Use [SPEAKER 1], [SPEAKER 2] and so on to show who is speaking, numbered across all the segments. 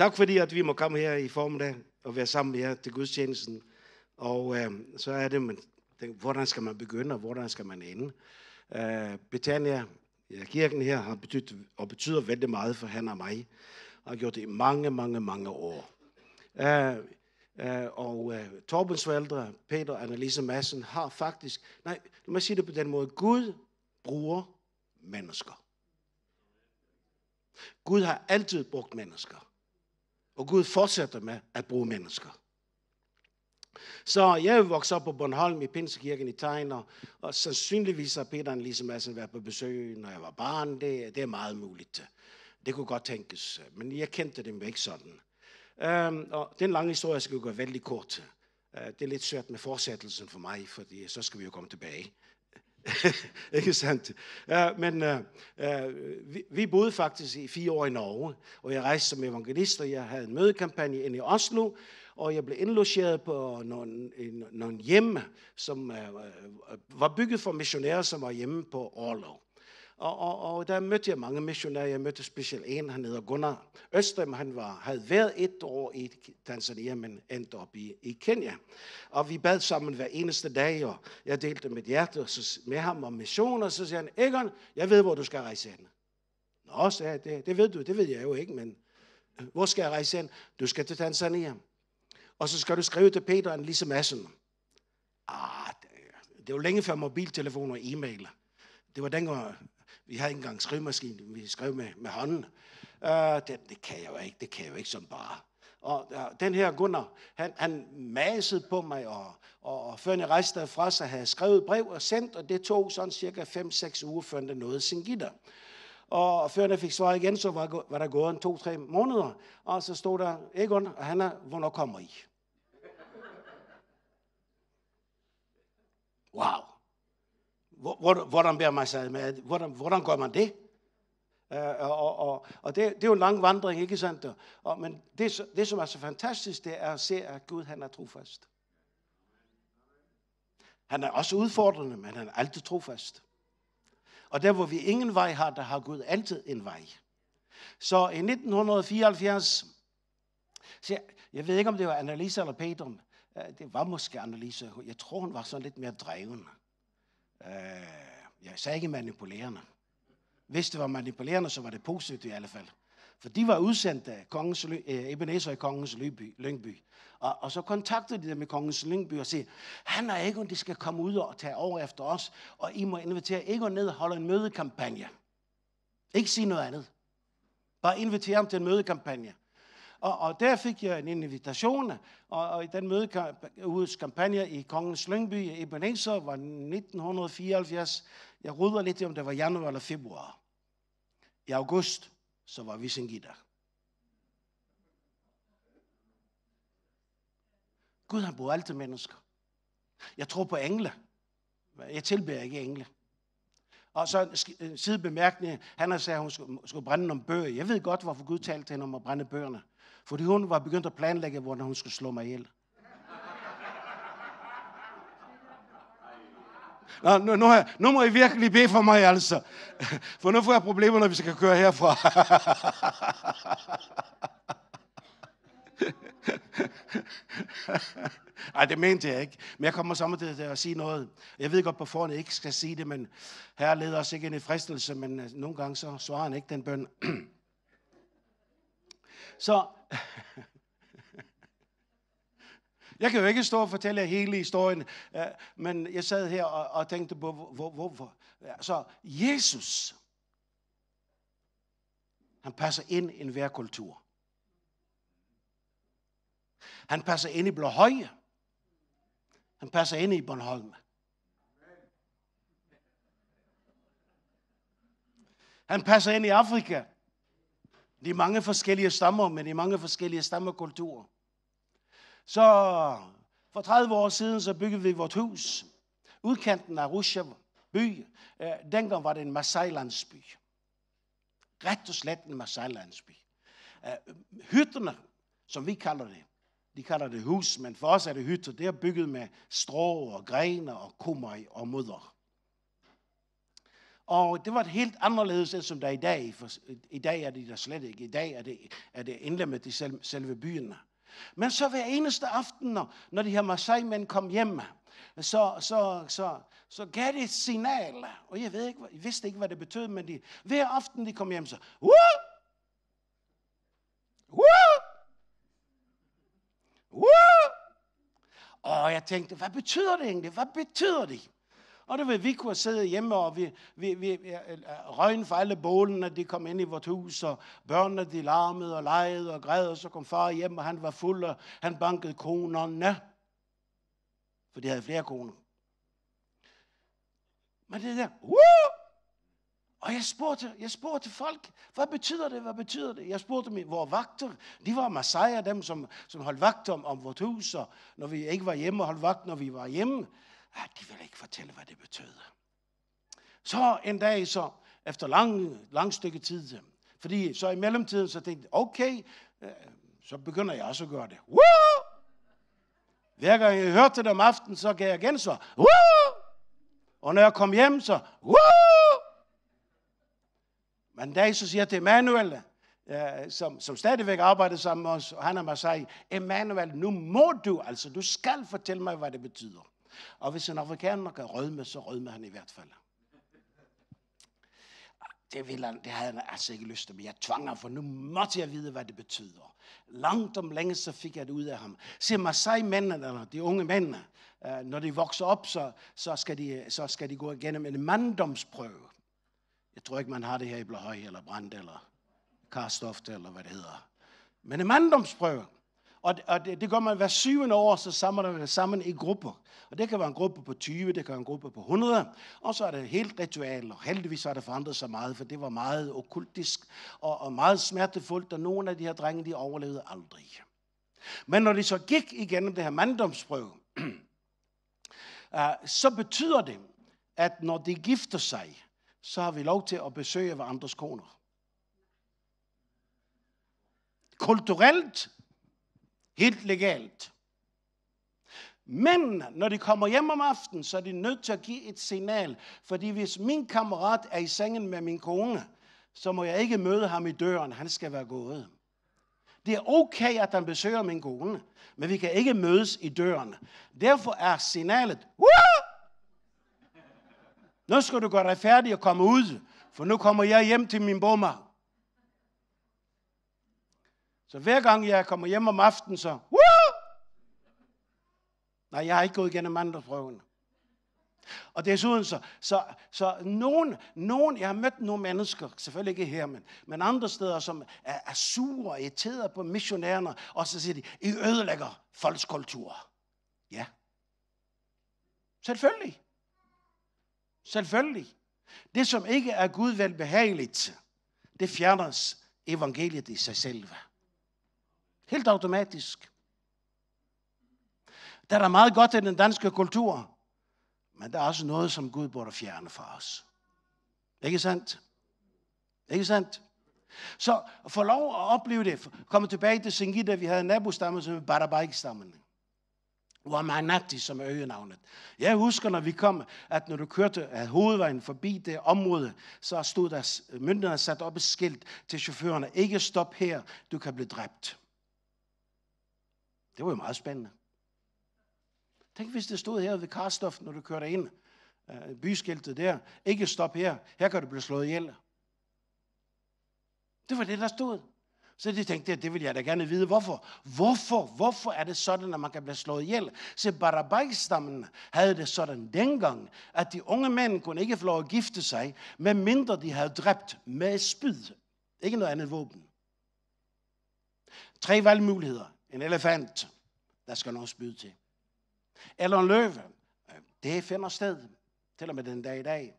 [SPEAKER 1] Tak fordi, at vi må komme her i formiddag og være sammen med jer til gudstjenesten. Og øh, så er det, man tænker, hvordan skal man begynde, og hvordan skal man ende? Øh, Betania, ja, kirken her, har betydet og betyder vældig meget for han og mig. Og har gjort det i mange, mange, mange år. Øh, øh, og øh, Torbens forældre, Peter og Annelise Madsen, har faktisk, nej, lad mig sige det på den måde, Gud bruger mennesker. Gud har altid brugt mennesker. Og Gud fortsætter med at bruge mennesker. Så jeg vokset op på Bornholm i Pinsekirken i Tegn, og sandsynligvis har Peter en Lise Madsen været på besøg, når jeg var barn. Det, det er meget muligt. Det kunne godt tænkes, men jeg kendte dem ikke sådan. Øhm, og den lange historie skal jo gå veldig kort. Øh, det er lidt svært med fortsættelsen for mig, fordi så skal vi jo komme tilbage. ikke sandt? Ja, men uh, vi, vi boede faktisk i fire år i Norge, og jeg rejste som evangelist, og jeg havde en mødekampagne inde i Oslo, og jeg blev indlogeret på nogle, nogle hjem, som uh, var bygget for missionærer, som var hjemme på Uh, og, og, og der mødte jeg mange missionærer. Jeg mødte specielt en, han hedder Gunnar Østrem. Han var, havde været et år i Tanzania, men endte op i, i Kenya. Og vi bad sammen hver eneste dag, og jeg delte mit hjerte så, med ham om missioner. og så siger han, Egon, jeg ved, hvor du skal rejse hen. Nå, sagde jeg, det, det ved du, det ved jeg jo ikke, men øh, hvor skal jeg rejse hen? Du skal til Tanzania. Og så skal du skrive til Peter en Lise massen. Ah, det, det var længe før mobiltelefoner og e-mail. Det var dengang vi har ikke engang skrivemaskine, vi skrev med, med hånden. Uh, det, det kan jeg jo ikke, det kan jeg jo ikke som bare. Og øh, den her Gunnar, han, han masede på mig, og, og, og før jeg rejste fra, så havde jeg skrevet brev og sendt, og det tog sådan cirka 5-6 uger, før det nåede sin gitter. Og før jeg fik svaret igen, så var, var der gået en to-tre måneder, og så stod der, Egon, og han er, hvornår kommer I? Wow. Hvordan bærer man sig med? Hvordan, hvordan gør man det? Øh, og, og, og det, det er jo en lang vandring, ikke sandt? Og, men det, det, som er så fantastisk, det er at se, at Gud han er trofast. Han er også udfordrende, men han er altid trofast. Og der, hvor vi ingen vej har, der har Gud altid en vej. Så i 1974, så jeg, jeg ved ikke, om det var Annalisa eller Peter, øh, det var måske Annalisa, jeg tror, hun var sådan lidt mere drevende. Øh, jeg sagde ikke manipulerende. Hvis det var manipulerende, så var det positivt i alle fald. For de var udsendt af kongens, øh, Ebenezer i kongens Lyngby. Lyngby. Og, og så kontaktede de dem i kongens Lyngby og sagde, han og Egon, de skal komme ud og tage over efter os, og I må invitere Egon ned og holde en mødekampagne. Ikke sige noget andet. Bare invitere ham til en mødekampagne. Og, og der fik jeg en invitation, og, og i den møde kampagne i Kongens Lyngby i Ebenezer var 1974. Jeg rydder lidt om det var januar eller februar. I august, så var vi gitter. Gud har brugt altid mennesker. Jeg tror på engle. Jeg tilbærer ikke engle. Og så en sidebemærkning. Han har sagt, at hun skulle brænde nogle bøger. Jeg ved godt, hvorfor Gud talte til hende om at brænde bøgerne. Fordi hun var begyndt at planlægge, hvordan hun skulle slå mig ihjel. Nå, nu, nu, nu må I virkelig bede for mig, altså. For nu får jeg problemer, når vi skal køre herfra. Ej, det mente jeg ikke. Men jeg kommer sammen til at sige noget. Jeg ved godt på forhånd, ikke skal sige det, men her leder os ikke ind i fristelse, men øh, nogle gange så svarer han ikke den bøn. så Jeg kan jo ikke stå og fortælle hele historien, øh, men jeg sad her og, og tænkte på, hvor, hvorfor. Så Jesus, han passer ind i enhver kultur. Han passer ind i Blåhøje. Han passer ind i Bornholm. Han passer ind i Afrika. De er mange forskellige stammer, men i er mange forskellige stammekulturer. Så for 30 år siden, så byggede vi vores hus. Udkanten af Rusjev by. Øh, dengang var det en Masai-landsby. Ret og slet en Masai-landsby. Øh, hytterne, som vi kalder det, de kalder det hus, men for os er det hytter. Det er bygget med strå og grene og kummer og mudder. Og det var et helt anderledes end som der er i dag. For i dag er det der slet ikke. I dag er det, er det indlemmet i selv, selve byerne. Men så hver eneste aften, når, når de her marseille mænd kom hjem, så, så, så, så gav det et signal. Og jeg, ved ikke, jeg vidste ikke, hvad det betød, men de, hver aften, de kom hjem, så... Uh! Uh! Uh! Og jeg tænkte, hvad betyder det egentlig? Hvad betyder det? Og der vil vi kunne sidde hjemme, og vi, vi, vi røgne for alle bålene, de kom ind i vores hus, og børnene de larmede og legede og græd, og så kom far hjem, og han var fuld, og han bankede konerne. For de havde flere koner. Men det der, Woo! Og jeg spurgte, jeg spurgte folk, hvad betyder det, hvad betyder det? Jeg spurgte mig, hvor vagter, de var Masai'er, dem som, som holdt vagt om, om vores hus, og når vi ikke var hjemme, holdt vagt, når vi var hjemme. Ah, de vil ikke fortælle, hvad det betød. Så en dag, så efter lang, lang stykke tid, fordi så i mellemtiden, så tænkte jeg, okay, øh, så begynder jeg også at gøre det. Woo! Hver gang jeg hørte det om aftenen, så gav jeg igen så, Woo! og når jeg kom hjem, så, Woo! Men en dag, så siger jeg til Emanuel, øh, som, som stadigvæk arbejder sammen med os, og han har mig, sagt, Emanuel, nu må du altså, du skal fortælle mig, hvad det betyder. Og hvis en afrikaner kan rødme, så rødmer han i hvert fald. Det, ville han, det havde han altså ikke lyst til, men jeg tvang ham, for nu måtte jeg vide, hvad det betyder. Langt om længe, så fik jeg det ud af ham. Se Masai-mændene, de unge mænd, øh, når de vokser op, så, så, skal de, så skal de gå igennem en manddomsprøve. Jeg tror ikke, man har det her i Blåhøj, eller Brand, eller Karstoft, eller hvad det hedder. Men en manddomsprøve. Og, og det, det gør man hver syvende år, så samler man sammen i grupper. Og det kan være en gruppe på 20, det kan være en gruppe på 100. Og så er det helt ritual, og heldigvis har det forandret sig meget, for det var meget okkultisk og, og meget smertefuldt, og nogle af de her drenge, de overlevede aldrig. Men når de så gik igennem det her manddomsprøve, øh, så betyder det, at når de gifter sig, så har vi lov til at besøge hverandres koner. Kulturelt Helt legalt. Men når de kommer hjem om aftenen, så er de nødt til at give et signal. Fordi hvis min kammerat er i sengen med min kone, så må jeg ikke møde ham i døren. Han skal være gået. Det er okay, at han besøger min kone, men vi kan ikke mødes i døren. Derfor er signalet, Woo! nu skal du gøre dig færdig og komme ud, for nu kommer jeg hjem til min bommer. Så hver gang jeg kommer hjem om aftenen, så... Woo! Nej, jeg har ikke gået igennem andre prøven. Og desuden så, så, så nogen, nogen, jeg har mødt nogle mennesker, selvfølgelig ikke her, men, men andre steder, som er, er sure og irriterede på missionærerne, og så siger de, I ødelægger folks kultur. Ja. Selvfølgelig. Selvfølgelig. Det, som ikke er Gud velbehageligt, det fjernes evangeliet i sig selv. Helt automatisk. Der er der meget godt i den danske kultur, men der er også noget, som Gud burde fjerne fra os. Ikke sandt? Ikke sandt? Så få lov at opleve det. Komme tilbage til Singida, vi havde nabostammen, som er barabajk stammen Wamanati, som er øgenavnet. Jeg husker, når vi kom, at når du kørte af hovedvejen forbi det område, så stod der, myndighederne sat op et skilt til chaufførerne, ikke stop her, du kan blive dræbt. Det var jo meget spændende. Tænk, hvis det stod her ved Karstof, når du kørte ind, øh, byskiltet der. Ikke stop her, her kan du blive slået ihjel. Det var det, der stod. Så de tænkte, det vil jeg da gerne vide, hvorfor. Hvorfor, hvorfor er det sådan, at man kan blive slået ihjel? Se, Barabaj-stammen havde det sådan dengang, at de unge mænd kunne ikke få lov at gifte sig, mindre de havde dræbt med spyd. Ikke noget andet våben. Tre valgmuligheder en elefant, der skal nogen spyd til. Eller en løve, det finder sted, til og med den dag i dag.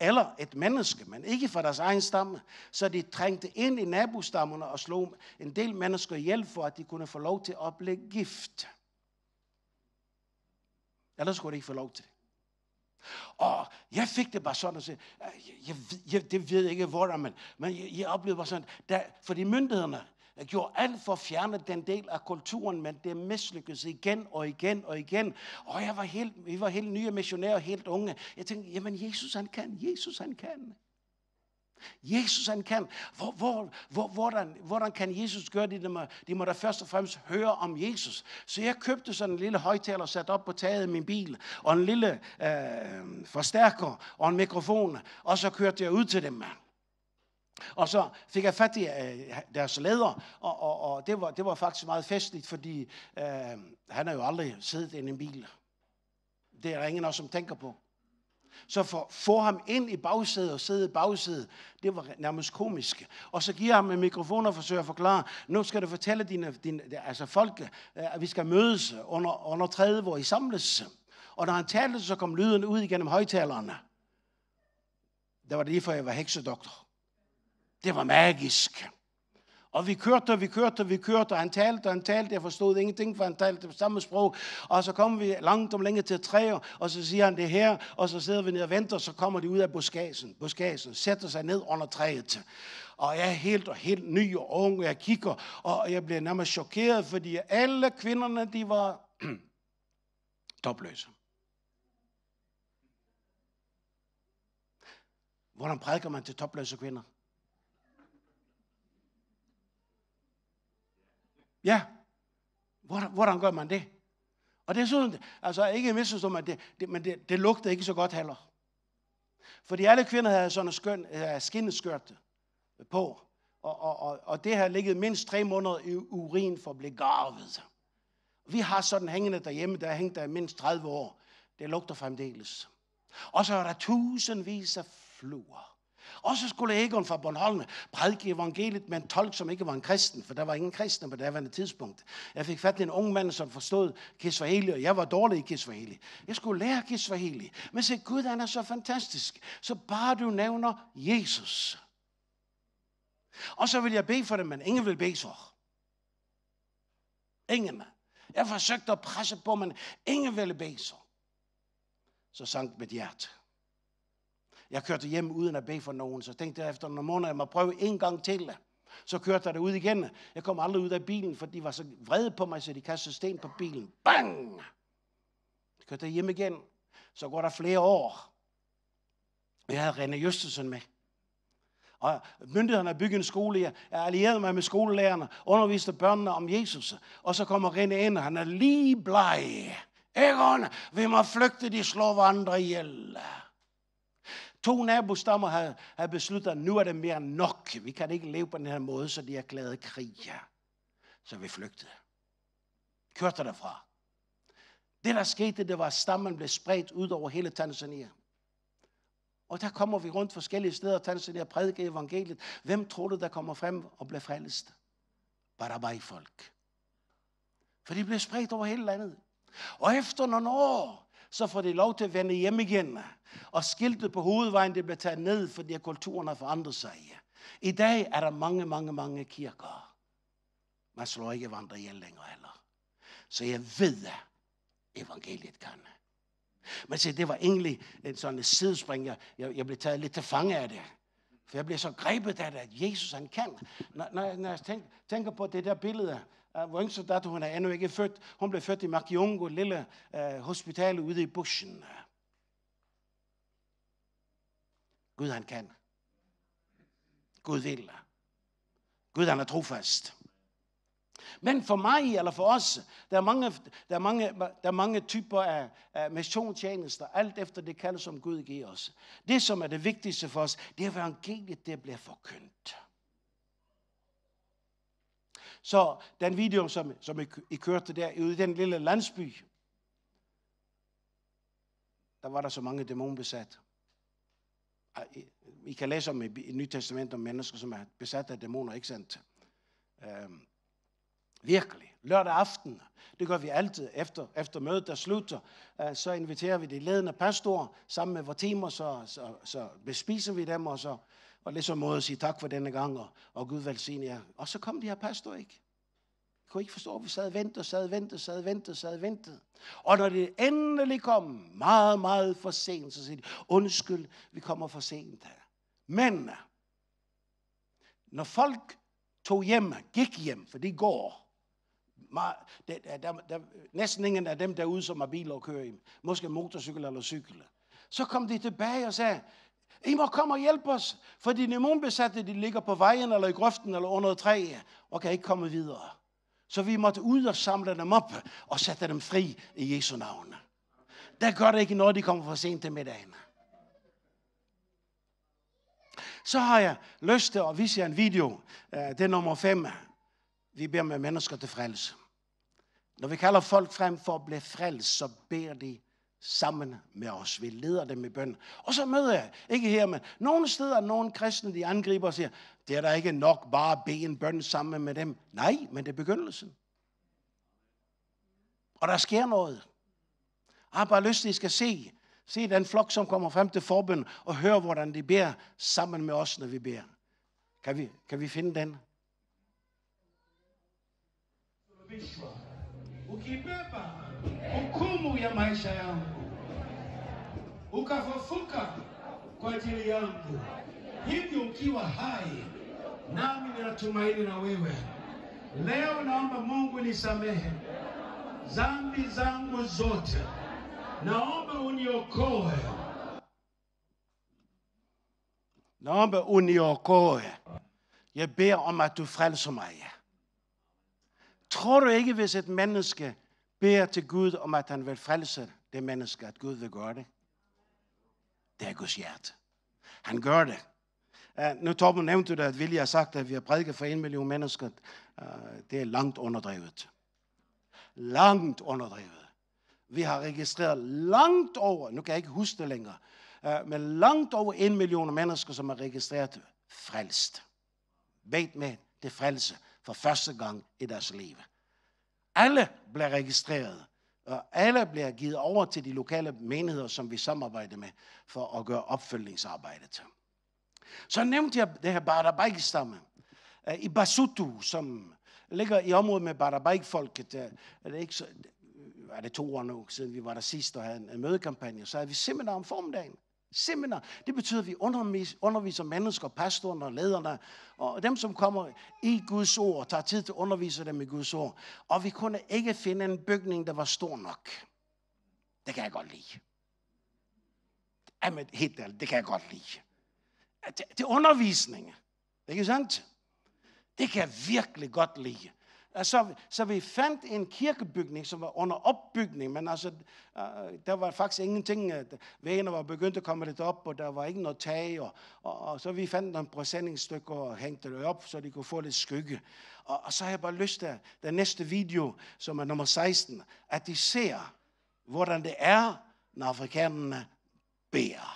[SPEAKER 1] Eller et menneske, men ikke fra deres egen stamme, så de trængte ind i nabostammerne og slog en del mennesker hjælp for, at de kunne få lov til at opleve gift. Ellers skulle de ikke få lov til det. Og jeg fik det bare sådan at sige, øh, jeg, jeg, jeg, det ved jeg ikke hvor der, men, men jeg, jeg oplevede bare sådan, der, fordi myndighederne, gjorde alt for at fjerne den del af kulturen, men det mislykkedes igen og igen og igen. Og jeg var helt, vi var helt nye missionærer og helt unge. Jeg tænkte, jamen Jesus han kan, Jesus han kan. Jesus han kan. Hvor, hvor, hvor, hvordan, hvordan kan Jesus gøre det? De må, de må da først og fremmest høre om Jesus. Så jeg købte sådan en lille højtaler og satte op på taget af min bil, og en lille øh, forstærker og en mikrofon, og så kørte jeg ud til dem, mand. Og så fik jeg fat i øh, deres leder, og, og, og det, var, det var faktisk meget festligt, fordi øh, han har jo aldrig siddet i en bil. Det er der ingen af os, som tænker på. Så for få ham ind i bagsædet og sidde i bagsædet, det var nærmest komisk. Og så giver ham en mikrofon og forsøger at forklare, nu skal du fortælle dine, dine altså folk, øh, at vi skal mødes under, under 30, hvor I samles. Og når han talte, så kom lyden ud igennem højtalerne. Der var det lige før, jeg var heksedoktor. Det var magisk. Og vi kørte, og vi kørte, og vi kørte, og han talte, og han talte. Jeg forstod ingenting, for han talte på samme sprog. Og så kom vi langt om længe til træer, og så siger han det her, og så sidder vi ned og venter, og så kommer de ud af buskagen, buskagen sætter sig ned under træet. Og jeg er helt og helt ny og ung, og jeg kigger, og jeg bliver nærmest chokeret, fordi alle kvinderne, de var topløse. Hvordan prædiker man til topløse kvinder? Ja. Hvordan, hvordan gør man det? Og det er sådan, altså ikke misforstå men, det, det, men det, det lugtede ikke så godt heller. Fordi alle kvinder havde sådan skøn, skindeskørte på, og, og, og, og det havde ligget mindst tre måneder i urin for at blive garvet. Vi har sådan hængende derhjemme, der er hængt der i mindst 30 år. Det lugter fremdeles. Og så er der tusindvis af fluer. Og så skulle Egon fra Bornholm prædike evangeliet med en tolk, som ikke var en kristen, for der var ingen kristne på det daværende tidspunkt. Jeg fik fat i en ung mand, som forstod Kiswahili, og jeg var dårlig i Kiswahili. Jeg skulle lære Kiswahili. Men se, Gud han er så fantastisk, så bare du nævner Jesus. Og så vil jeg bede for det, men ingen vil bede for. Ingen. Jeg forsøgte at presse på, men ingen ville bede så. Så sank mit hjerte. Jeg kørte hjem uden at bede for nogen, så tænkte jeg efter nogle måneder, jeg må prøve en gang til. Så kørte jeg ud igen. Jeg kom aldrig ud af bilen, for de var så vrede på mig, så de kastede sten på bilen. Bang! Så kørte jeg hjem igen. Så går der flere år. Jeg havde René Justesen med. Og myndighederne har bygget en skole. Jeg er allieret mig med skolelærerne, underviste børnene om Jesus. Og så kommer René ind, og han er lige bleg. Egon, vi må flygte, de slår hverandre ihjel. To nabostammer havde, havde besluttet, at nu er det mere nok. Vi kan ikke leve på den her måde, så de glade krig. Ja. Så vi flygtede. Kørte derfra. Det, der skete, det var, at stammen blev spredt ud over hele Tanzania. Og der kommer vi rundt forskellige steder, Tanzania prædiker evangeliet. Hvem tror du, der kommer frem og bliver frelst? Barabai-folk. For de blev spredt over hele landet. Og efter nogle år, så får de lov til at vende hjem igen. Og skiltet på hovedvejen, det blev taget ned, fordi kulturen har forandret sig. I dag er der mange, mange, mange kirker. Man slår ikke vandre ihjel længere heller. Så jeg ved, at evangeliet kan. Men se, det var egentlig en sådan sidespring. Jeg, jeg, jeg blev taget lidt til fange af det. For jeg blev så grebet af det, at Jesus han kan. Når, når, når jeg tænker, tænker på det der billede, hvor yngste datter, hun er endnu ikke født. Hun blev født i Makiongo, lille uh, hospital ude i buschen. Gud han kan. Gud vil. Gud han er trofast. Men for mig eller for os, der er mange, der er mange, der er mange typer af, af missionstjenester, alt efter det kaldes, som Gud giver os. Det, som er det vigtigste for os, det er evangeliet, det bliver forkyndt. Så den video, som, som I, I kørte der ude i den lille landsby, der var der så mange dæmonbesat. I kan læse om i Nyt Testament om mennesker, som er besat af dæmoner, ikke sandt? Øhm, virkelig. Lørdag aften, det gør vi altid efter, efter mødet, der slutter, øh, så inviterer vi de ledende pastorer sammen med vores timer, så, så, så bespiser vi dem, og så og ligesom måde at sige tak for denne gang, og, og Gud velsigne jer. Og så kom de her pastorer, ikke? kunne ikke forstå, at vi sad og ventede, sad og ventede, sad og ventede, sad og ventede. Og når det endelig kom meget, meget for sent, så siger de, undskyld, vi kommer for sent her. Men når folk tog hjem, gik hjem, for det går, der, der, der, der, næsten ingen af dem derude, som har biler og kører i, måske motorcykel eller cykel, så kom de tilbage og sagde, I må komme og hjælpe os, for de dæmonbesatte, de ligger på vejen eller i grøften eller under et træ, og kan ikke komme videre. Så vi måtte ud og samle dem op og sætte dem fri i Jesu navn. Der gør det ikke noget, de kommer for sent til middagen. Så har jeg lyst til at vise jer en video. Øh, det er nummer 5. Vi beder med mennesker til frelse. Når vi kalder folk frem for at blive frelst, så beder de sammen med os. Vi leder dem i bøn. Og så møder jeg, ikke her, men nogle steder, nogle kristne, de angriber og siger, det er der ikke nok bare at bede en bøn sammen med dem. Nej, men det er begyndelsen. Og der sker noget. Jeg har bare lyst til, at I skal se. Se den flok, som kommer frem til forbøn, og høre, hvordan de beder sammen med os, når vi beder. Kan vi, kan vi finde den? ukibeba hukumu ya maisha yangu, ukafufuka kwa ajili yangu. Hivyo ukiwa hai nami ninatumaini na wewe. Leo naomba Mungu nisamehe dhambi zangu zote, naomba uniokoe, naomba uniokoe. Jeg beder om, at du frelser mig. Tror du ikke, hvis et menneske beder til Gud om, at han vil frelse det menneske, at Gud vil gøre det? Det er Guds hjerte. Han gør det. Uh, nu Torben nævnte du, at Vilja har sagt, at vi har prædiket for en million mennesker. Uh, det er langt underdrevet. Langt underdrevet. Vi har registreret langt over, nu kan jeg ikke huske det længere, uh, men langt over en million mennesker, som er registreret frelst. Vet med det frelse for første gang i deres liv. Alle bliver registreret, og alle bliver givet over til de lokale menigheder, som vi samarbejder med, for at gøre opfølgningsarbejdet. Så nævnte jeg det her Barabaik-stamme øh, i Basutu, som ligger i området med Barabaik-folket. Øh, det er ikke så, øh, er det to år nu, siden vi var der sidst og havde en, mødekampagne, så havde vi seminar om formdagen. Seminar, det betyder, at vi underviser, underviser mennesker, pastorerne og lederne, og dem, som kommer i Guds ord, og tager tid til at undervise dem i Guds ord. Og vi kunne ikke finde en bygning, der var stor nok. Det kan jeg godt lide. Jamen, helt ærligt, det kan jeg godt lide det, det er undervisning. Ikke sandt? Det kan jeg virkelig godt lide. Så, så vi fandt en kirkebygning, som var under opbygning, men altså, øh, der var faktisk ingenting. Vægene var begyndt at komme lidt op, og der var ikke noget tag. Og, og, og så vi fandt nogle præsendingsstykker og hængte det op, så de kunne få lidt skygge. Og, og så har jeg bare lyst til, den næste video, som er nummer 16, at de ser, hvordan det er, når afrikanerne beder.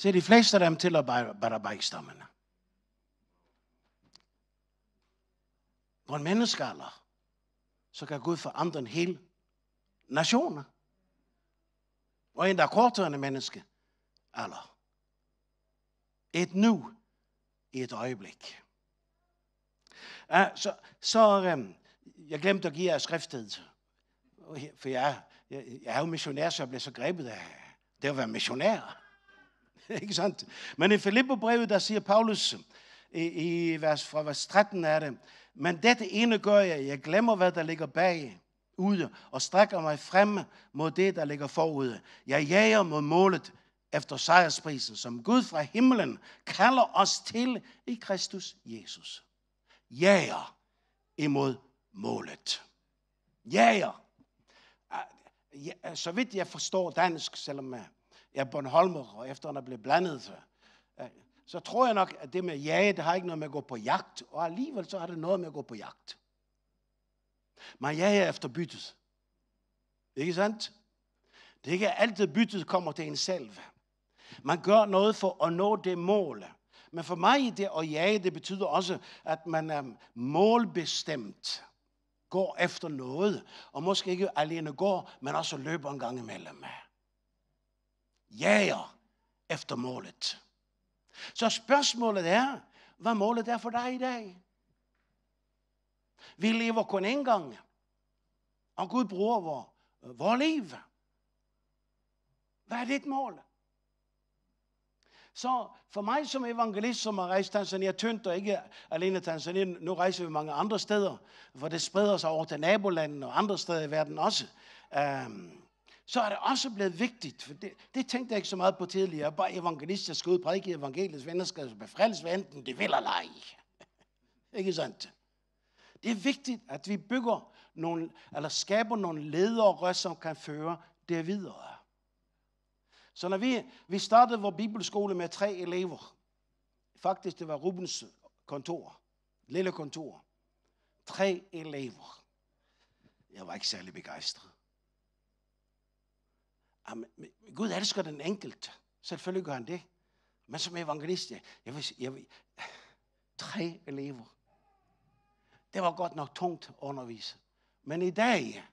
[SPEAKER 1] ser de fleste af dem bare bare stammen På en menneske så kan Gud forandre en hel nationer. Og endda kortere menneske alder. Et nu i et øjeblik. Uh, så, så um, jeg glemte at give jer skriftet, for jeg, jeg, jeg er jo missionær, så jeg blev så grebet af det at være missionær. ikke sandt? Men i Filippobrevet, der siger Paulus i, i vers, fra vers 13 er det, men dette ene gør jeg, jeg glemmer, hvad der ligger bag ude, og strækker mig frem mod det, der ligger forude. Jeg jager mod målet efter sejrsprisen, som Gud fra himlen kalder os til i Kristus Jesus. Jager imod målet. Jager. Ah, så vidt jeg forstår dansk, selvom jeg øh, er Bornholmer, og efter han er blevet blandet, så, så tror jeg nok, at det med jage, det har ikke noget med at gå på jagt, og alligevel så har det noget med at gå på jagt. Man jager efter byttet. Ikke sandt? Det er ikke altid byttet kommer til en selv. Man gør noget for at nå det mål. Men for mig, det at jage, det betyder også, at man er målbestemt. Går efter noget. Og måske ikke alene går, men også løber en gang imellem jager efter målet. Så spørgsmålet er, hvad målet er for dig i dag. Vi lever kun en gang, og Gud bruger vores vor liv. Hvad er dit mål? Så for mig som evangelist, som har rejst Tanzania tyndt, og ikke alene Tanzania, nu rejser vi mange andre steder, for det spreder sig over til nabolandene og andre steder i verden også. Um, så er det også blevet vigtigt, for det, det tænkte jeg ikke så meget på tidligere, bare evangelister skal ud og prædike evangeliets venner, skal befrelses, hvad enten det vil eller ej. ikke sandt? Det er vigtigt, at vi bygger nogle, eller skaber nogle ledere, som kan føre det videre. Så når vi, vi startede vores bibelskole med tre elever, faktisk det var Rubens kontor, lille kontor, tre elever. Jeg var ikke særlig begejstret. Jamen, ah, Gud elsker den enkelte. Selvfølgelig gør han det. Men som evangelist, jeg, jeg, vil, jeg vil, tre elever. Det var godt nok tungt at undervise. Men i dag,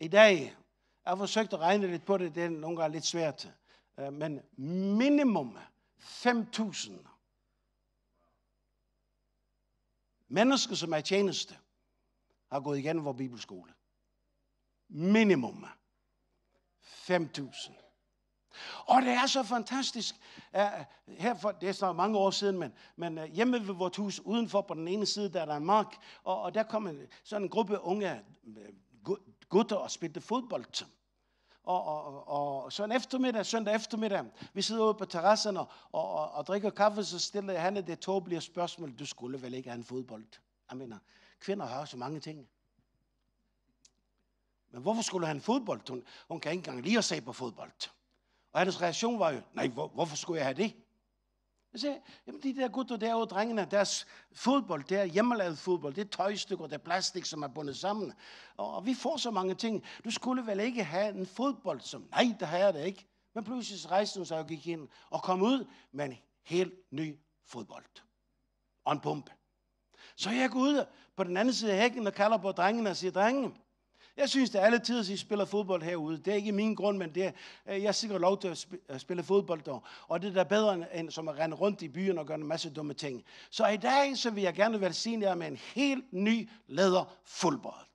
[SPEAKER 1] i dag, jeg har forsøgt at regne lidt på det, det er nogle gange lidt svært, øh, men minimum 5.000 mennesker, som er tjeneste, har gået igennem vores bibelskole. Minimum. 5.000. Og det er så fantastisk. Her for, det er så mange år siden, men, men øh, hjemme ved vores hus udenfor på den ene side, der er der en mark, og, og der kom en, sådan en gruppe unge øh, gutter og spillede fodbold. Og, og, og så en eftermiddag, søndag eftermiddag, vi sidder ude på terrassen og, og, og, og drikker kaffe, så stiller han det tåbelige spørgsmål, du skulle vel ikke have en fodbold? Jeg mener, kvinder har så mange ting. Men hvorfor skulle han fodbold? Hun, hun kan ikke engang lide at se på fodbold. Og hans reaktion var jo, nej, hvor, hvorfor skulle jeg have det? Jeg sagde, jamen de der gutter derude, drengene, deres fodbold, det er hjemmelavet fodbold, det er tøjstykker, det er plastik, som er bundet sammen. Og, og vi får så mange ting. Du skulle vel ikke have en fodbold som, nej, det har jeg da ikke. Men pludselig rejste hun sig og gik ind og kom ud med en helt ny fodbold. Og en pumpe. Så jeg går ud på den anden side af hækken og kalder på drengene og siger, drengene, jeg synes, det er alle tider, at I spiller fodbold herude. Det er ikke min grund, men det er, øh, jeg er sikkert lov til at spille fodbold der. Og det er da bedre, end som at rende rundt i byen og gøre en masse dumme ting. Så i dag, så vil jeg gerne velsigne jer med en helt ny læder fodbold.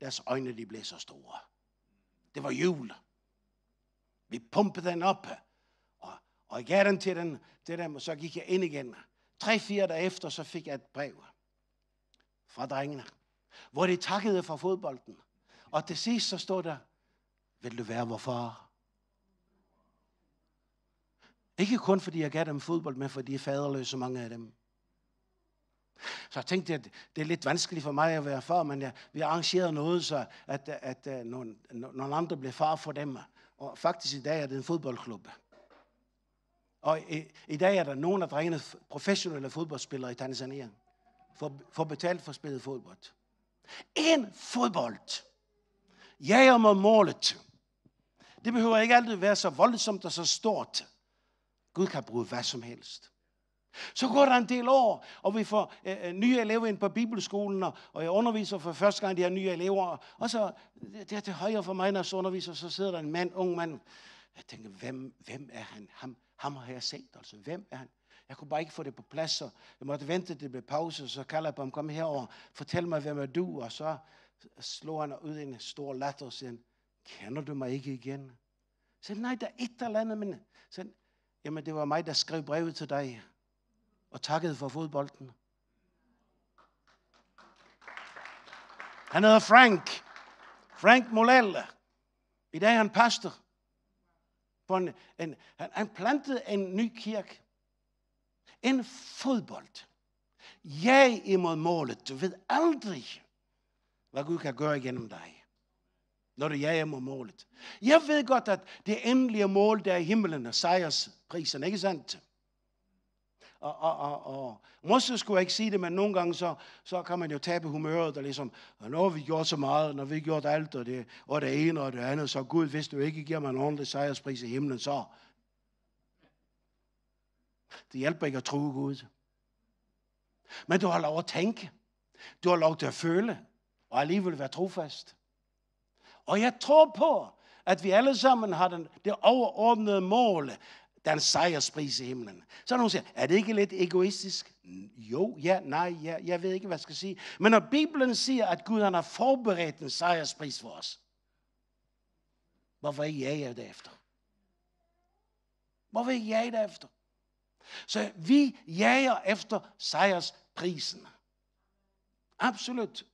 [SPEAKER 1] Deres øjne, de blev så store. Det var jul. Vi pumpede den op, og, og jeg gav den til, den til dem, og så gik jeg ind igen. Tre-fire dage efter, så fik jeg et brev fra drengene, hvor de takkede for fodbolden. Og til sidst så står der, vil du være vor far? Ikke kun fordi jeg gav dem fodbold, men fordi de er faderløse, mange af dem. Så jeg tænkte, at det er lidt vanskeligt for mig at være far, men jeg, vi arrangerede noget, så at, at, at nogle, nogle andre blev far for dem. Og faktisk i dag er det en fodboldklub. Og i, i dag er der nogle af drengene professionelle fodboldspillere i Tanzania. For, for betalt for spillet fodbold. En fodbold! jager mod målet. Det behøver ikke altid være så voldsomt og så stort. Gud kan bruge hvad som helst. Så går der en del år, og vi får øh, øh nye elever ind på bibelskolen, og, og jeg underviser for første gang de her nye elever. Og så der til højre for mig, når jeg underviser, så sidder der en mand, ung mand. Jeg tænker, hvem, hvem er han? Ham, ham har jeg set, altså. Hvem er han? Jeg kunne bare ikke få det på plads, så jeg måtte vente, det blev pause, så kalder jeg på ham, kom herover, fortæl mig, hvem er du? Og så slår han ud en stor latter og siger, kender du mig ikke igen? Så nej, der er et eller andet, men så jamen det var mig, der skrev brevet til dig og takkede for fodbolden. Han hedder Frank. Frank Molelle. I dag er han pastor. På en, en, han, han plantede en ny kirke. En fodbold. Jeg imod målet. Du ved aldrig, hvad Gud kan gøre gennem dig, når du jager mod målet. Jeg ved godt, at det endelige mål, der er i himlen, er sejrsprisen, ikke sandt? Og, og, og, og. Måske skulle jeg ikke sige det, men nogle gange, så, så kan man jo tabe humøret, og ligesom, og når vi gjort så meget, når vi gjort alt, og det, og det ene og det andet, så Gud, hvis du ikke giver mig en ordentlig sejrspris i himlen, så... Det hjælper ikke at tro Gud. Men du har lov at tænke. Du har lov til at føle og alligevel være trofast. Og jeg tror på, at vi alle sammen har den, det overordnede mål, den sejrspris i himlen. Så er nogen siger, er det ikke lidt egoistisk? Jo, ja, nej, ja, jeg ved ikke, hvad jeg skal sige. Men når Bibelen siger, at Gud han har forberedt en sejrspris for os, hvorfor ikke jager det efter? Hvorfor ikke det efter? Så vi jager efter sejrsprisen. Absolut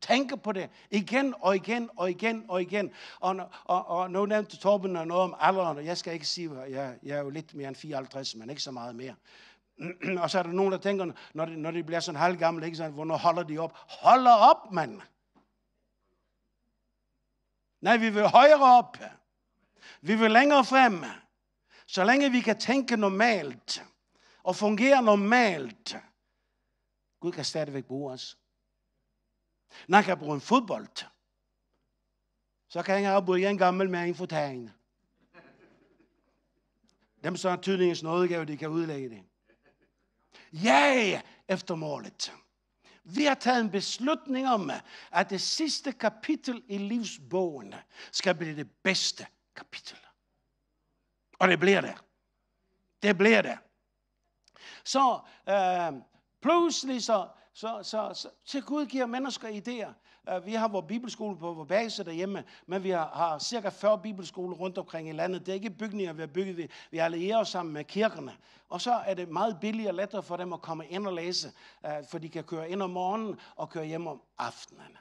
[SPEAKER 1] tænke på det igen og igen og igen og igen. Og, og, og nu nævnte Torben noget om alderen, og jeg skal ikke sige, at jeg, jeg er jo lidt mere end 54, men ikke så meget mere. og så er der nogen, der tænker, når de, når de bliver sådan halvgammel, ikke sådan, hvornår holder de op? Holder op, mand! Nej, vi vil højere op. Vi vil længere frem. Så længe vi kan tænke normalt og fungere normalt, Gud kan stadigvæk bruge os. Når han kan bruge en fodbold, så kan han bruge en gammel mand for tegn. Dem som har tydningens nådegave, de kan udlægge det. Ja, efter målet. Vi har taget en beslutning om, at det sidste kapitel i livsbogen skal blive det bedste kapitel. Og det bliver det. Det bliver det. Så øh, pludselig så så, så, så, til Gud giver mennesker idéer. Øh, vi har vores bibelskole på vores base derhjemme, men vi har, har cirka 40 bibelskoler rundt omkring i landet. Det er ikke bygninger, vi har bygget. Vi, vi allierer os sammen med kirkerne. Og så er det meget billigere og lettere for dem at komme ind og læse, øh, for de kan køre ind om morgenen og køre hjem om aftenen.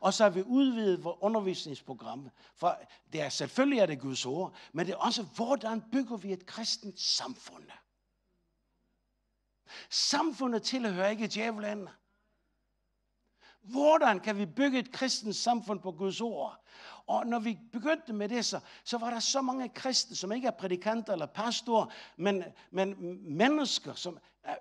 [SPEAKER 1] Og så har vi udvidet vores undervisningsprogram, for det er selvfølgelig er det Guds ord, men det er også, hvordan bygger vi et kristent samfund? Samfundet tilhører ikke djævlen. Hvordan kan vi bygge et kristens samfund på Guds ord? Og når vi begyndte med det, så, så var der så mange kristne, som ikke er prædikanter eller pastorer, men, men mennesker, som er,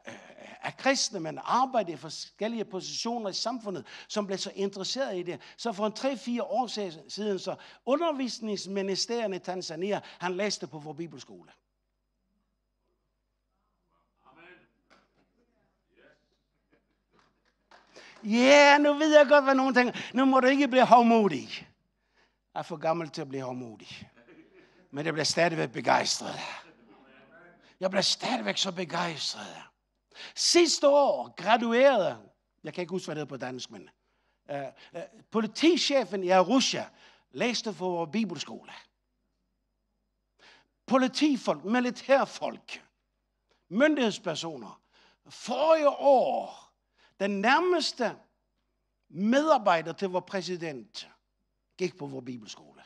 [SPEAKER 1] er kristne, men arbejder i forskellige positioner i samfundet, som blev så interesseret i det. Så for en 3-4 år siden, så undervisningsministeren i Tanzania, han læste på vores bibelskole. Ja, yeah, nu ved jeg godt, hvad nogen tænker. Nu må du ikke blive hårdmodig. Jeg er for gammel til at blive hårdmodig. Men jeg bliver stadigvæk begejstret. Jeg bliver stadigvæk så begejstret. Sidste år graduerede, jeg kan ikke huske, hvad det er på dansk, men uh, uh, politichefen i Arusha læste for vores bibelskole. Politifolk, militærfolk, myndighedspersoner. Forrige år den nærmeste medarbejder til vores præsident gik på vores bibelskole.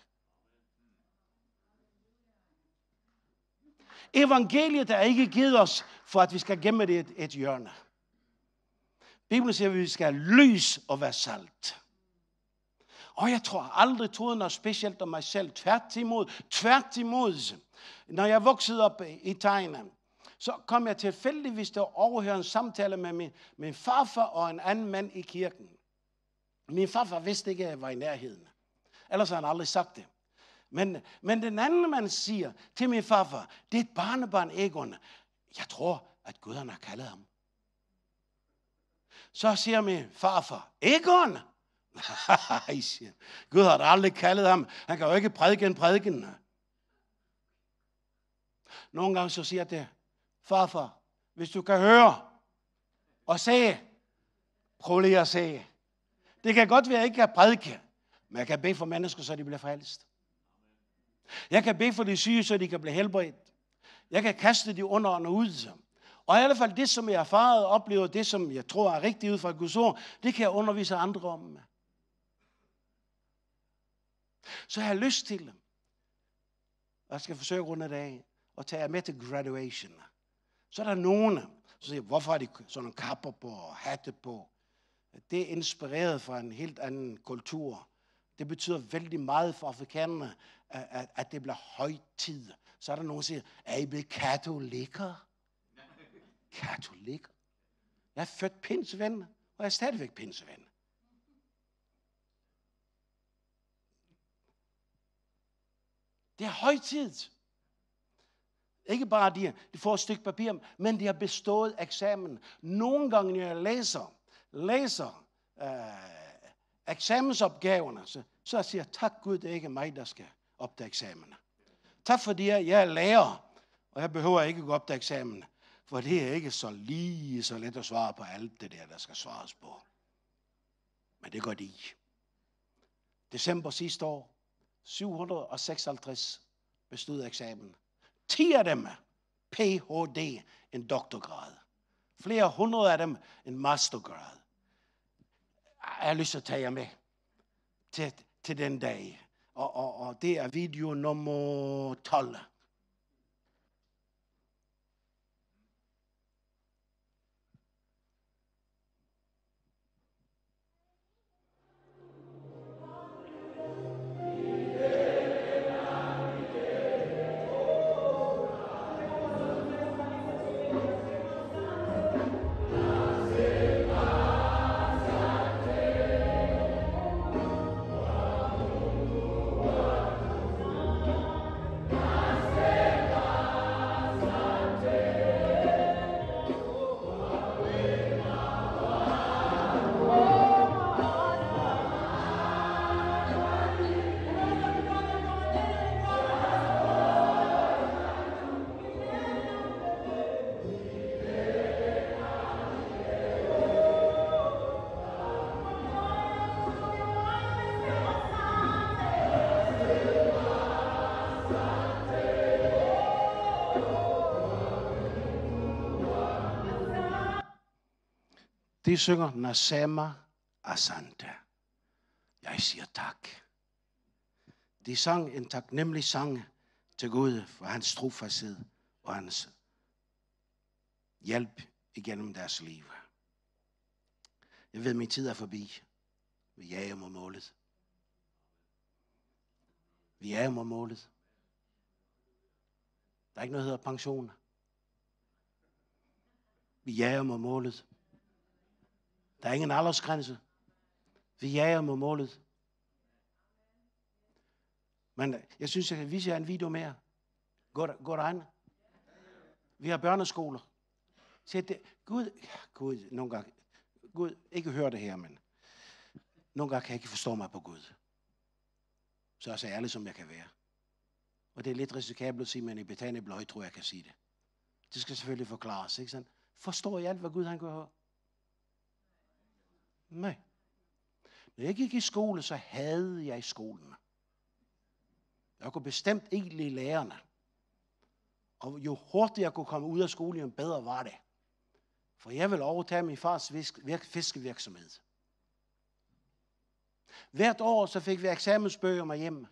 [SPEAKER 1] Evangeliet er ikke givet os, for at vi skal gemme det et, et hjørne. Bibelen siger, at vi skal lys og være salt. Og jeg tror aldrig troen er specielt om mig selv. Tværtimod, tværtimod. Når jeg voksede op i Thailand, så kom jeg tilfældigvis til at overhøre en samtale med min, min farfar og en anden mand i kirken. Min farfar vidste ikke, at jeg var i nærheden. Ellers har han aldrig sagt det. Men, men den anden mand siger til min farfar, det er et barnebarn, Egon. Jeg tror, at Gud har kaldet ham. Så siger min farfar, Egon? Nej, siger Gud har aldrig kaldet ham. Han kan jo ikke prædike en prædiken. Nogle gange så siger jeg det farfar, hvis du kan høre og se, prøv lige at se. Det kan godt være, at jeg ikke kan prædike, men jeg kan bede for mennesker, så de bliver frelst. Jeg kan bede for de syge, så de kan blive helbredt. Jeg kan kaste de under og ud. Og i hvert fald det, som jeg erfaret og oplever, det, som jeg tror er rigtigt ud fra Guds ord, det kan jeg undervise andre om. Så jeg har lyst til dem. Jeg skal forsøge rundt af dag og tage jer med til graduation. Så er der nogen, så siger, hvorfor har de sådan nogle kapper på og hatte på? Det er inspireret fra en helt anden kultur. Det betyder vældig meget for afrikanerne, at, at det bliver højtid. Så er der nogen, der siger, er I blevet katolikker? Katolikker? Jeg er født pinseven, og jeg er stadigvæk pinseven. Det er højtid. Ikke bare de, de får et stykke papir, men de har bestået eksamen. Nogle gange, når jeg læser, læser øh, eksamensopgaverne, så, så jeg siger jeg, tak Gud, det er ikke mig, der skal op til eksamen. Tak fordi jeg er lærer, og jeg behøver ikke gå op til eksamen, for det er ikke så lige så let at svare på alt det der, der skal svares på. Men det går de. December sidste år, 756 bestod eksamen. 10 af dem Ph.D., en doktorgrad. Flere hundrede af dem en mastergrad. Jeg har lyst til at tage jer med til, til den dag. Og, og, og det er video nummer 12. synger Nasema Asante. Jeg siger tak. De sang en taknemmelig sang til Gud for hans trofasthed og hans hjælp igennem deres liv. Jeg ved, min tid er forbi. Vi jager mod målet. Vi er mod målet. Der er ikke noget, der hedder pension. Vi jager mod målet. Der er ingen aldersgrænse. Vi jager mod målet. Men jeg synes, jeg kan vise jer en video mere. Går, det, går der an? Vi har børneskoler. Så det, Gud, Gud, nogle gange, Gud, ikke hør det her, men nogle gange kan jeg ikke forstå mig på Gud. Så er så ærlig, som jeg kan være. Og det er lidt risikabelt at sige, men i Betania Bløj tror jeg, jeg kan sige det. Det skal selvfølgelig forklares, ikke sandt? Forstår I alt, hvad Gud han gør? Nej. Når jeg gik i skole, så havde jeg i skolen. Jeg kunne bestemt ikke lide lærerne. Og jo hurtigere jeg kunne komme ud af skolen, jo bedre var det. For jeg ville overtage min fars fiskevirksomhed. Hvert år så fik vi eksamensbøger med hjem.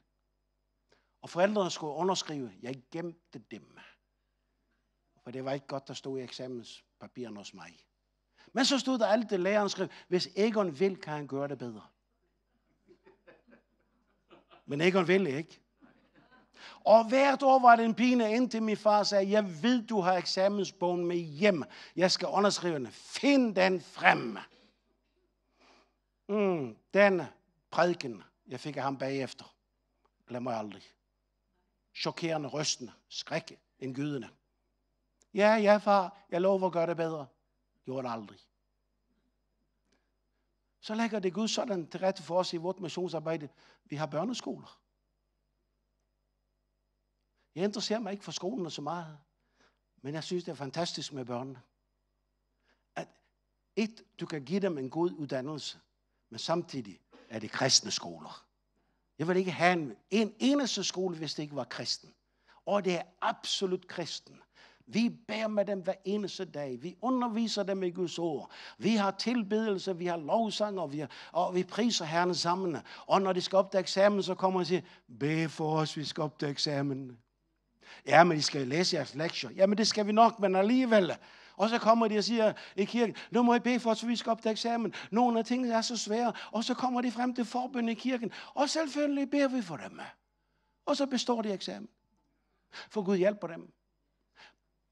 [SPEAKER 1] Og forældrene skulle underskrive, jeg gemte dem. For det var ikke godt, der stod i eksamenspapirerne hos mig. Men så stod der alt det, læreren skrev, hvis Egon vil, kan han gøre det bedre. Men Egon ville ikke. Og hvert år var det en pine, indtil min far sagde, jeg ved, du har eksamensbogen med hjem. Jeg skal underskrive den. Find den frem. Mm, den prædiken, jeg fik af ham bagefter, glemmer jeg aldrig. Chokerende, røsten, skrække, en gydende. Ja, ja, far, jeg lover at gøre det bedre. Gjorde det aldrig. Så lægger det Gud sådan til rette for os i vores missionsarbejde. Vi har børneskoler. Jeg interesserer mig ikke for skolen så meget, men jeg synes, det er fantastisk med børnene. At et, du kan give dem en god uddannelse, men samtidig er det kristne skoler. Jeg vil ikke have en, en eneste skole, hvis det ikke var kristen. Og det er absolut kristen. Vi bærer med dem hver eneste dag. Vi underviser dem i Guds ord. Vi har tilbedelse, vi har lovsang, og vi, har, og vi priser Herren sammen. Og når de skal op til eksamen, så kommer de og siger, bed for os, vi skal op til eksamen. Ja, men de skal læse jeres lektier. Ja, men det skal vi nok, men alligevel. Og så kommer de og siger i kirken, nu må I bede for os, for vi skal op til eksamen. Nogle af tingene er så svære. Og så kommer de frem til forbøn i kirken. Og selvfølgelig beder vi for dem. Og så består de eksamen. For Gud hjælper dem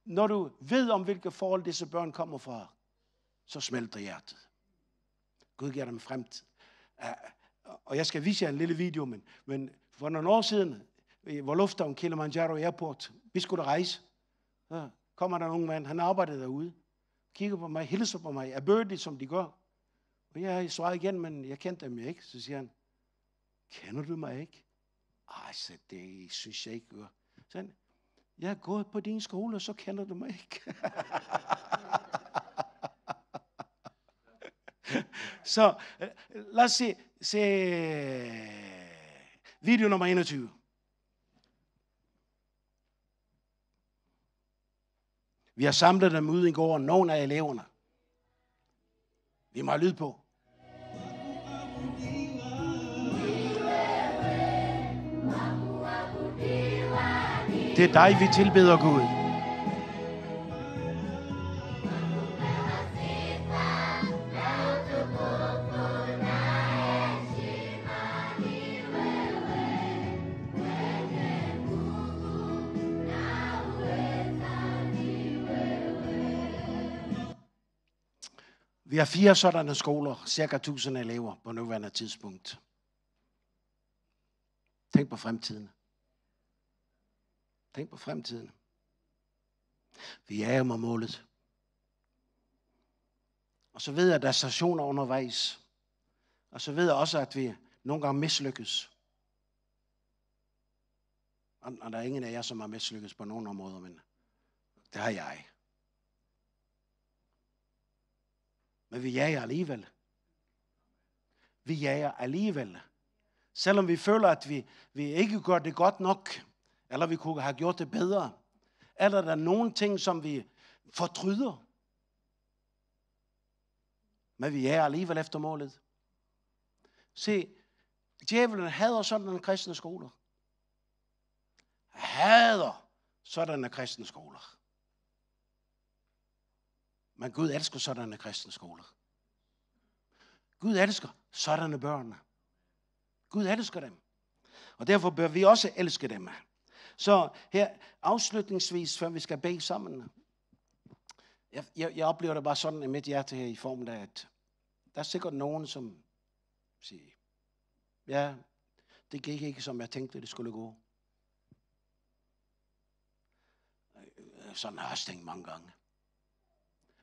[SPEAKER 1] når du ved om, hvilke forhold disse børn kommer fra, så smelter hjertet. Gud giver dem fremtid. Og jeg skal vise jer en lille video, men, men for nogle år siden, hvor lufthavn Kilimanjaro Airport, vi skulle rejse, så kommer der en ung mand, han arbejder derude, kigger på mig, hilser på mig, er bødelig, som de gør. Og jeg svarer igen, men jeg kendte dem ikke. Så siger han, kender du mig ikke? Ej, så det synes jeg ikke Så han, jeg er gået på din skole, og så kender du mig ikke. så øh, lad os se, se video nummer 21. Vi har samlet dem ud i går, nogle af eleverne. Vi må have lyd på. Det er dig, vi tilbeder, Gud. Vi har fire sådanne skoler, cirka 1000 elever på nuværende tidspunkt. Tænk på fremtiden. Tænk på fremtiden. Vi er med målet. Og så ved jeg, at der er stationer undervejs. Og så ved jeg også, at vi nogle gange mislykkes. Og, og der er ingen af jer, som har mislykkes på nogen områder, men det har jeg. Men vi jager alligevel. Vi jager alligevel. Selvom vi føler, at vi, vi ikke gør det godt nok. Eller vi kunne have gjort det bedre. Eller der er nogle ting, som vi fortryder. Men vi er alligevel efter målet. Se, djævelen hader sådan en kristne skoler. Hader en kristne skoler. Men Gud elsker en kristne skoler. Gud elsker sådanne børn. Gud elsker dem. Og derfor bør vi også elske dem. Så her afslutningsvis, før vi skal bede sammen. Jeg, jeg, jeg oplever det bare sådan i mit hjerte her i formen af, at der er sikkert nogen, som siger, ja, det gik ikke, som jeg tænkte, det skulle gå. Sådan har jeg tænkt mange gange.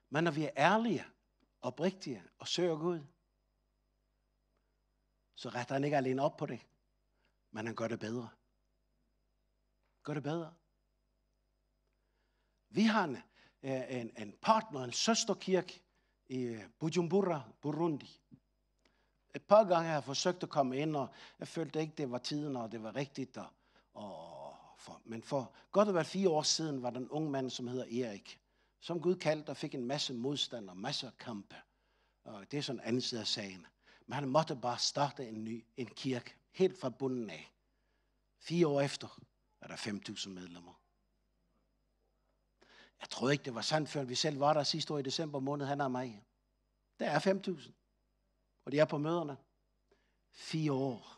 [SPEAKER 1] Men når vi er ærlige, oprigtige og søger Gud, så retter han ikke alene op på det, men han gør det bedre. Gør det bedre. Vi har en, øh, en, en partner, en søsterkirke i øh, Bujumbura, Burundi. Et par gange har jeg forsøgt at komme ind, og jeg følte ikke, det var tiden, og det var rigtigt. Og, og for, men for godt at være fire år siden var der en ung mand, som hedder Erik, som Gud kaldte og fik en masse modstand og masser af kampe. Og det er sådan en anden side af sagen. Men han måtte bare starte en ny en kirke, helt fra bunden af. Fire år efter er der 5.000 medlemmer. Jeg troede ikke, det var sandt, før vi selv var der sidste år i december måned, han og mig. Der er 5.000. Og de er på møderne. Fire år.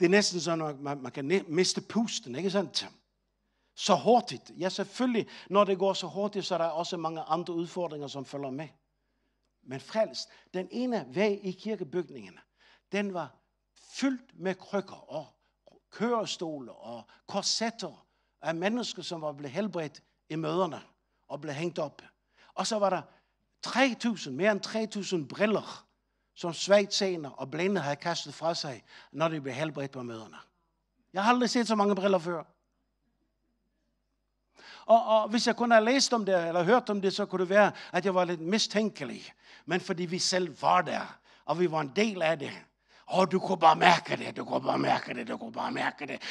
[SPEAKER 1] Det er næsten sådan, at man, man kan miste pusten, ikke sandt? Så hurtigt. Ja, selvfølgelig, når det går så hurtigt, så er der også mange andre udfordringer, som følger med. Men frelst, den ene væg i kirkebygningerne, den var fyldt med krykker og kørestole og korsetter af mennesker, som var blevet helbredt i møderne og blev hængt op. Og så var der 3.000, mere end 3.000 briller, som svagtseende og blinde havde kastet fra sig, når de blev helbredt på møderne. Jeg har aldrig set så mange briller før. Og, og hvis jeg kun havde læst om det, eller hørt om det, så kunne det være, at jeg var lidt mistænkelig. Men fordi vi selv var der, og vi var en del af det, og du kunne bare mærke det, du kunne bare mærke det, du kunne bare mærke det.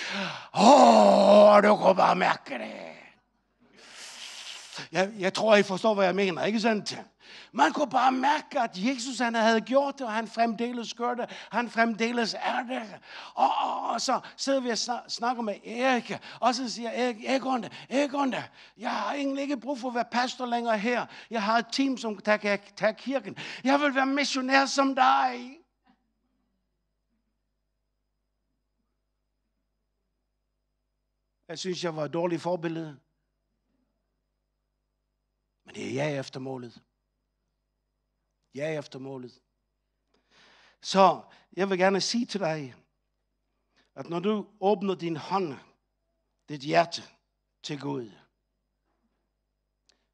[SPEAKER 1] Åh, du kunne bare mærke det. Jeg, jeg tror, I forstår, hvad jeg mener, ikke sandt? Man kunne bare mærke, at Jesus han havde gjort det, og han fremdeles gør det, han fremdeles er der. Og, og, og så sidder vi og snakker med Erik, og så siger Erik, Egon, Egon, jeg har egentlig ikke brug for at være pastor længere her. Jeg har et team, som tager, tager kirken. Jeg vil være missionær som dig. Jeg synes, jeg var et dårligt forbillede. Men det er jeg efter målet. Ja efter målet. Så jeg vil gerne sige til dig, at når du åbner din hånd, dit hjerte til Gud,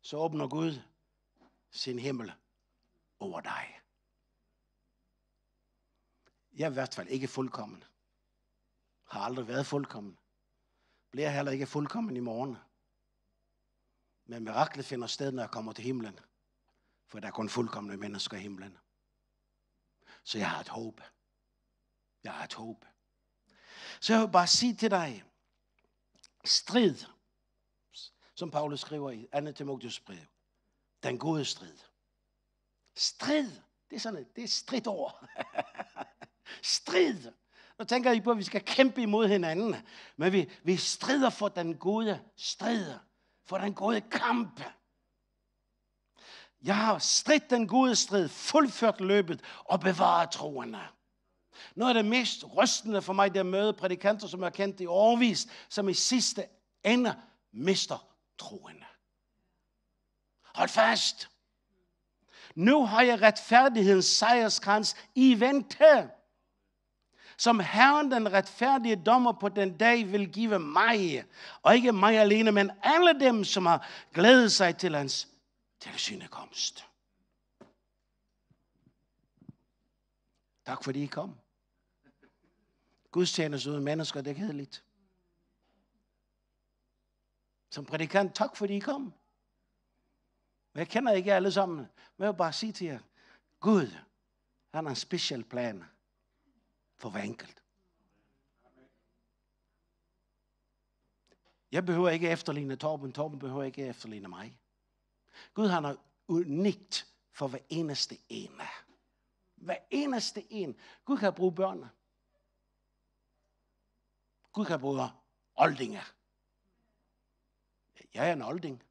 [SPEAKER 1] så åbner Gud sin himmel over dig. Jeg er i hvert fald ikke fuldkommen. Har aldrig været fuldkommen bliver heller ikke fuldkommen i morgen. Men miraklet finder sted, når jeg kommer til himlen. For der er kun fuldkommende mennesker i himlen. Så jeg har et håb. Jeg har et håb. Så jeg vil bare sige til dig, strid, som Paulus skriver i 2. Timotheus brev, den gode strid. Strid, det er sådan et, det er et stridord. strid. Nu tænker I på, at vi skal kæmpe imod hinanden. Men vi, vi strider for den gode strider. For den gode kamp. Jeg har stridt den gode strid, fuldført løbet og bevaret troerne. Noget af det mest rystende for mig, det er at møde prædikanter, som jeg har kendt i årvis, som i sidste ende mister troen. Hold fast! Nu har jeg retfærdighedens sejrskrans i vente som Herren den retfærdige dommer på den dag vil give mig. Og ikke mig alene, men alle dem, som har glædet sig til hans tilsynekomst. Tak fordi I kom. Gudstjeneste uden mennesker, det er kedeligt. Som prædikant, tak fordi I kom. Men jeg kender ikke alle sammen. Men jeg vil bare sige til jer, Gud, han har en speciel plan for hver enkelt. Jeg behøver ikke efterligne Torben, Torben behøver ikke efterligne mig. Gud han er unikt for hver eneste en af. Hver eneste en. Gud kan bruge børnene. Gud kan bruge oldinger. Jeg er en olding.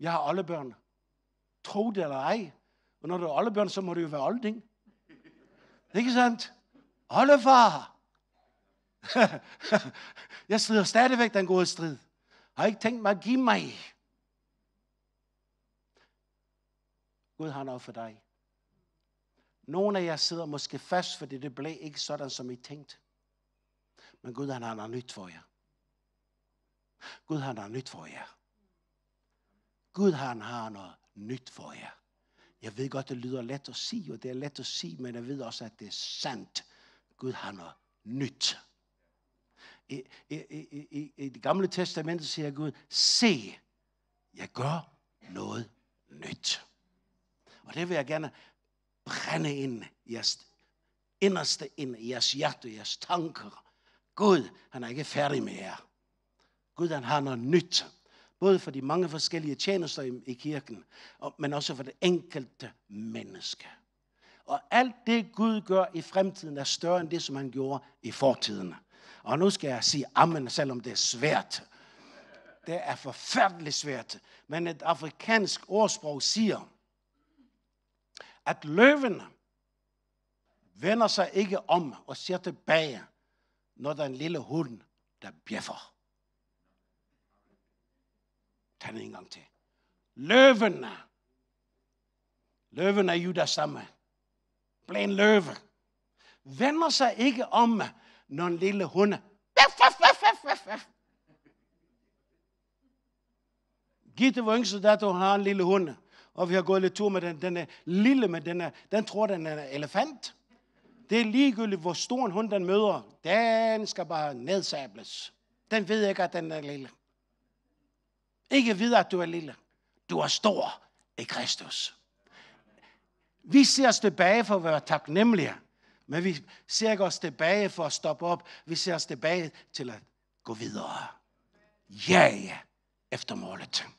[SPEAKER 1] Jeg har oldebørn. Tro det eller ej. Og når du er oldebørn, så må du jo være olding. Ikke sandt? Oldefar! jeg strider stadigvæk den gode strid. Har ikke tænkt mig at give mig. Gud har noget for dig. Nogle af jer sidder måske fast, fordi det blev ikke sådan, som I tænkte. Men Gud han har noget nyt for jer. Gud han har noget nyt for jer. Gud han har noget nyt for jer. Jeg ved godt, det lyder let at sige, og det er let at sige, men jeg ved også, at det er sandt. Gud har noget nyt. I, i, i, i i det gamle testamente siger Gud, se, jeg gør noget nyt. Og det vil jeg gerne brænde ind i jeres inderste, ind i jeres hjerte, i jeres tanker. Gud, han er ikke færdig med jer. Gud, han har noget nyt. Både for de mange forskellige tjenester i, i kirken, og, men også for det enkelte menneske. Og alt det Gud gør i fremtiden er større end det, som han gjorde i fortiden. Og nu skal jeg sige amen, selvom det er svært. Det er forfærdeligt svært. Men et afrikansk ordsprog siger, at løven vender sig ikke om og ser tilbage, når der er en lille hund, der bjeffer. Tag den en gang til. Løven. Løven er der samme blev en løve, vender sig ikke om, når en lille hund Gitte, hvor yngste der, du har en lille hund. Og vi har gået lidt tur med den. Den er lille, men den, er, den tror, den er elefant. Det er ligegyldigt, hvor stor en hund den møder. Den skal bare nedsables. Den ved ikke, at den er lille. Ikke videre, at du er lille. Du er stor i Kristus. Vi ser os tilbage for at være taknemmelige, men vi ser ikke os tilbage for at stoppe op. Vi ser os tilbage til at gå videre. Ja, yeah, efter målet.